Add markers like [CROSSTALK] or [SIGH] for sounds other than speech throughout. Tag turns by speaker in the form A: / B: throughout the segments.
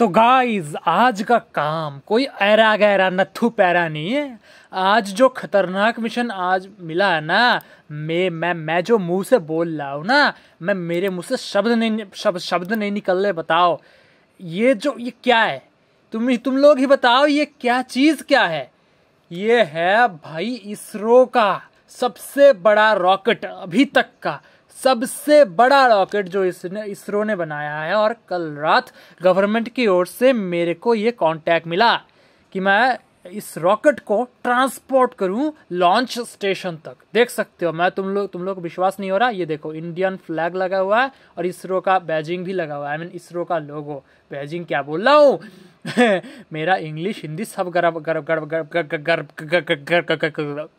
A: तो गाइस आज का काम कोई ऐरा गहरा नथु पैरा नहीं है आज जो खतरनाक मिशन आज मिला है ना मैं मैं मैं जो मुंह से बोल रहा हूँ ना मैं मेरे मुंह से शब्द नहीं शब्द शब्द नहीं निकल रहे बताओ ये जो ये क्या है तुम तुम लोग ही बताओ ये क्या चीज़ क्या है ये है भाई इसरो का सबसे बड़ा रॉकेट अभी तक का सबसे बड़ा रॉकेट जो इसने इसरो ने बनाया है और कल रात गवर्नमेंट की ओर से मेरे को ये कांटेक्ट मिला कि मैं इस रॉकेट को ट्रांसपोर्ट करूं लॉन्च स्टेशन तक देख सकते हो मैं तुम लोग तुम लोग विश्वास नहीं हो रहा ये देखो इंडियन फ्लैग लगा हुआ है और इसरो का बैजिंग भी लगा हुआ है आई मीन इसरो का लोगो बैजिंग क्या बोल रहा हूँ मेरा इंग्लिश हिंदी सब गड़ब गड़ब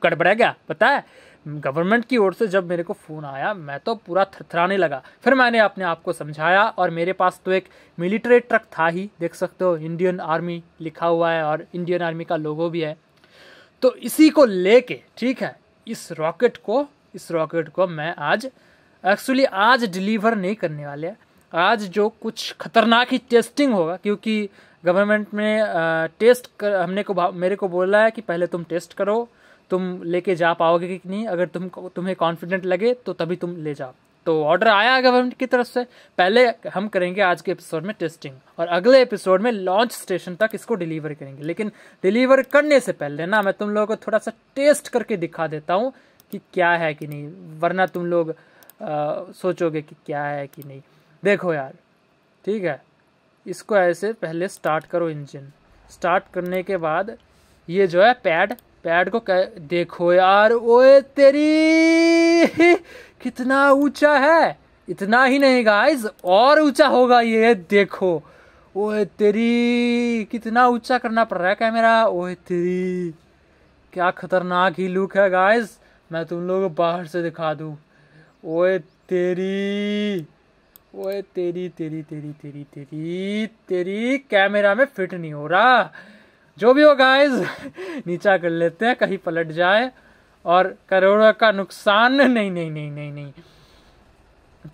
A: गड़बड़ा गया पता है गवर्नमेंट की ओर से जब मेरे को फ़ोन आया मैं तो पूरा थरथराने लगा फिर मैंने अपने आप को समझाया और मेरे पास तो एक मिलिट्री ट्रक था ही देख सकते हो इंडियन आर्मी लिखा हुआ है और इंडियन आर्मी का लोगो भी है तो इसी को लेके ठीक है इस रॉकेट को इस रॉकेट को मैं आज एक्चुअली आज डिलीवर नहीं करने वाले आज जो कुछ खतरनाक ही टेस्टिंग होगा क्योंकि गवर्नमेंट में टेस्ट कर हमने को मेरे को बोला है कि पहले तुम टेस्ट करो तुम लेके जा पाओगे कि नहीं अगर तुम तुम्हें कॉन्फिडेंट लगे तो तभी तुम ले जाओ तो ऑर्डर आया गवर्नमेंट की तरफ से पहले हम करेंगे आज के एपिसोड में टेस्टिंग और अगले एपिसोड में लॉन्च स्टेशन तक इसको डिलीवर करेंगे लेकिन डिलीवर करने से पहले ना मैं तुम लोगों को थोड़ा सा टेस्ट करके दिखा देता हूँ कि क्या है कि नहीं वरना तुम लोग आ, सोचोगे कि क्या है कि नहीं देखो यार ठीक है इसको ऐसे पहले स्टार्ट करो इंजन स्टार्ट करने के बाद ये जो है पैड पैड को कह देखो यार ओए तेरी [LAUGHS] कितना ऊंचा है इतना ही नहीं गाइस और ऊंचा होगा ये देखो ओए तेरी कितना ऊंचा करना पड़ रहा है कैमरा ओए तेरी क्या खतरनाक ही लुक है गाइस मैं तुम लोग बाहर से दिखा दूँ ओए तेरी ओए तेरी तेरी तेरी तेरी तेरी तेरी कैमरा में फिट नहीं हो रहा जो भी हो गाइस [LAUGHS] नीचा कर लेते हैं कहीं पलट जाए और करोड़ों का नुकसान नहीं नहीं नहीं नहीं नहीं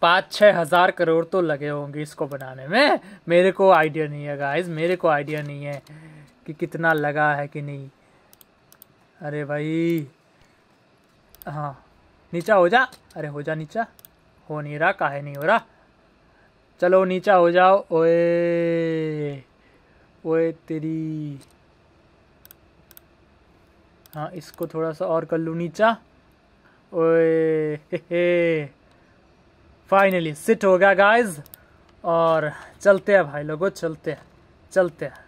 A: पाँच छः हजार करोड़ तो लगे होंगे इसको बनाने में मेरे को आइडिया नहीं है गाइस मेरे को आइडिया नहीं है कि कितना लगा है कि नहीं अरे भाई हाँ नीचा हो जा अरे हो जा नीचा हो नहीं रहा काहे नहीं हो रहा चलो नीचा हो जाओ ओए ओए तेरी हाँ इसको थोड़ा सा और कर लूँ नीचा ओए हे हे फाइनली सिट हो गया गाइस और चलते हैं भाई लोगों चलते हैं चलते हैं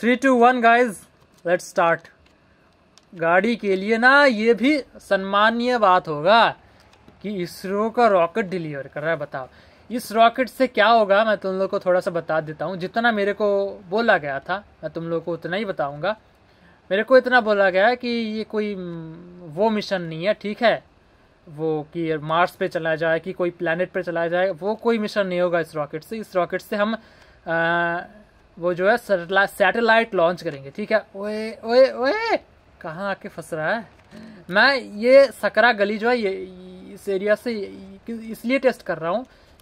A: three two one guys let's start गाड़ी के लिए ना ये भी सम्मानीय बात होगा कि इसरो का रॉकेट डिलीवर कर रहा है बताओ इस रॉकेट से क्या होगा मैं तुम लोग को थोड़ा सा बता देता हूँ जितना मेरे को बोला गया था मैं तुम लोग को उतना ही बताऊँगा मेरे को इतना बोला गया है कि ये कोई वो मिशन नहीं है ठीक है वो कि मार्स पे चला जाए कि कोई प्लानट पे चला जाए वो कोई मिशन नहीं होगा इस रॉकेट से इस रॉकेट से हम आ, वो जो है सैटेलाइट लॉन्च करेंगे ठीक है ओए ओए ओए कहाँ आके फंस रहा है मैं ये सकरा गली जो है ये इस एरिया से इसलिए टेस्ट कर रहा हूँ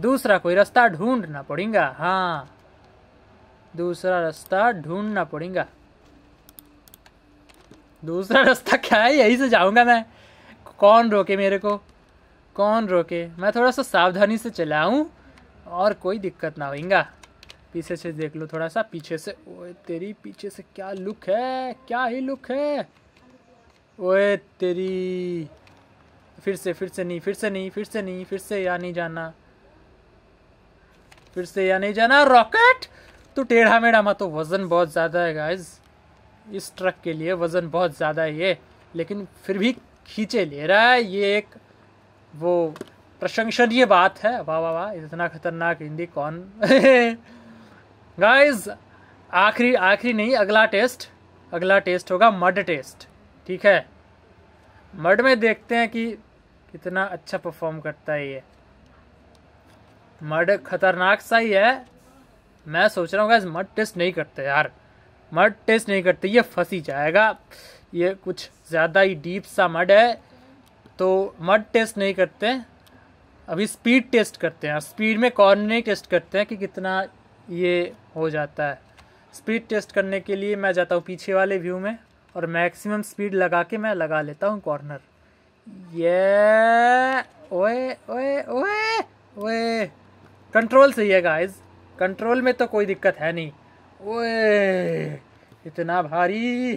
A: दूसरा कोई रास्ता ढूंढना पड़ेगा हाँ दूसरा रास्ता ढूंढना पड़ेगा दूसरा रास्ता क्या है यही से जाऊंगा मैं कौन रोके मेरे को कौन रोके मैं थोड़ा सा सावधानी से चलाऊं और कोई दिक्कत ना होगा पीछे से देख लो थोड़ा सा पीछे से ओए तेरी पीछे से क्या लुक है क्या ही लुक है ओए तेरी फिर से फिर से नहीं फिर से नहीं फिर से नहीं फिर से यहाँ नहीं जाना फिर से या नहीं जाना रॉकेट तो टेढ़ा मेढ़ा मत तो वज़न बहुत ज़्यादा है गाइज इस ट्रक के लिए वज़न बहुत ज़्यादा है ये लेकिन फिर भी खींचे ले रहा है ये एक वो प्रशंसनीय बात है वाह वाह वाह इतना खतरनाक हिंदी कौन गाइज [LAUGHS] आखिरी आखिरी नहीं अगला टेस्ट अगला टेस्ट होगा मड टेस्ट ठीक है मड में देखते हैं कि कितना अच्छा परफॉर्म करता है ये मड खतरनाक सा ही है मैं सोच रहा हूँ मड टेस्ट नहीं करते यार मड टेस्ट नहीं करते ये फंस ही जाएगा ये कुछ ज़्यादा ही डीप सा मड है तो मड टेस्ट नहीं करते अभी स्पीड टेस्ट करते हैं स्पीड में कॉर्नर टेस्ट करते हैं कि कितना ये हो जाता है स्पीड टेस्ट करने के लिए मैं जाता हूँ पीछे वाले व्यू में और मैक्सिमम स्पीड लगा के मैं लगा लेता हूँ कॉर्नर ये ओए ओए ओए ओए कंट्रोल सही है गाइस कंट्रोल में तो कोई दिक्कत है नहीं ओए इतना भारी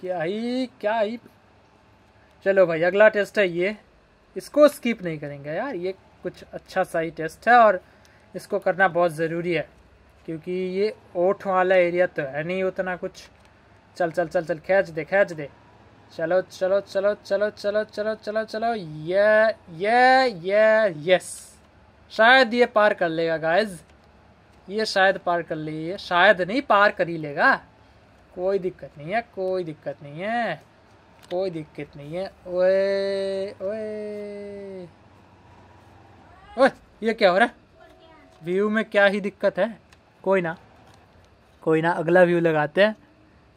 A: क्या ही क्या ही चलो भाई अगला टेस्ट है ये इसको स्किप नहीं करेंगे यार ये कुछ अच्छा सा ही टेस्ट है और इसको करना बहुत ज़रूरी है क्योंकि ये ओठ वाला एरिया तो है नहीं उतना कुछ चल चल चल चल खेच दे खेच दे चलो चलो चलो चलो चलो चलो चलो चलो ये ये ये यस शायद ये पार कर लेगा गाइज ये शायद पार कर लिए शायद नहीं पार कर ही लेगा कोई दिक्कत नहीं है कोई दिक्कत नहीं है कोई दिक्कत नहीं है ओए ओए ओए ये क्या हो रहा है व्यू में क्या ही दिक्कत है कोई ना कोई ना अगला व्यू लगाते हैं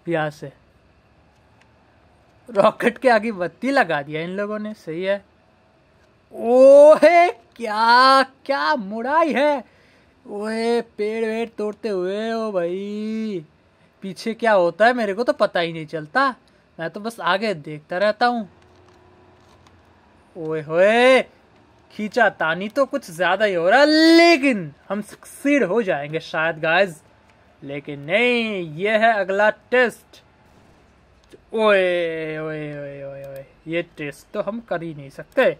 A: यहाँ से रॉकेट के आगे बत्ती लगा दिया इन लोगों ने सही है ओहे क्या क्या मुड़ाई है ओहे पेड़ वेड़ तोड़ते हुए ओ भाई पीछे क्या होता है मेरे को तो पता ही नहीं चलता मैं तो बस आगे देखता रहता हूँ ओए होए खींचा तानी तो कुछ ज्यादा ही हो रहा लेकिन हम सक्सीड हो जाएंगे शायद गाइस लेकिन नहीं ये है अगला टेस्ट ओए ओए ओए ओए ओए ये टेस्ट तो हम कर ही नहीं सकते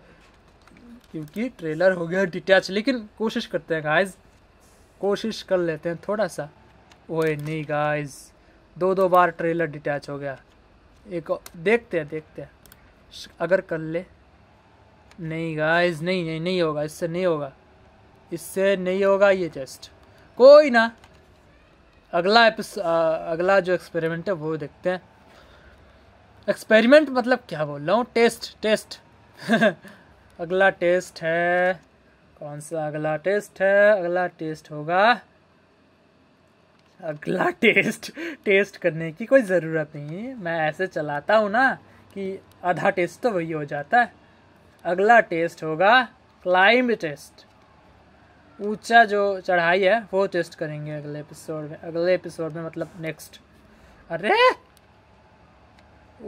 A: क्योंकि ट्रेलर हो गया डिटैच लेकिन कोशिश करते हैं गाइज कोशिश कर लेते हैं थोड़ा सा ओए नहीं गाइज दो दो बार ट्रेलर डिटैच हो गया एक देखते हैं देखते हैं अगर कर ले नहीं गाइज नहीं नहीं नहीं होगा इससे नहीं होगा इससे नहीं होगा ये टेस्ट कोई ना अगला एपिस अगला जो एक्सपेरिमेंट है वो देखते हैं एक्सपेरिमेंट मतलब क्या बोल रहा हूँ टेस्ट टेस्ट [LAUGHS] अगला टेस्ट है कौन सा अगला टेस्ट है अगला टेस्ट होगा अगला टेस्ट टेस्ट करने की कोई ज़रूरत नहीं है मैं ऐसे चलाता हूँ ना कि आधा टेस्ट तो वही हो जाता है अगला टेस्ट होगा क्लाइंब टेस्ट ऊंचा जो चढ़ाई है वो टेस्ट करेंगे अगले एपिसोड में अगले एपिसोड में मतलब नेक्स्ट अरे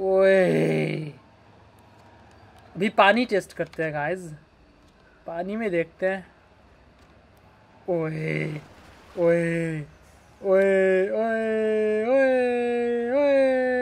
A: ओए अभी पानी टेस्ट करते हैं गाइस पानी में देखते हैं ओए ओए ओए ओए ओए ओए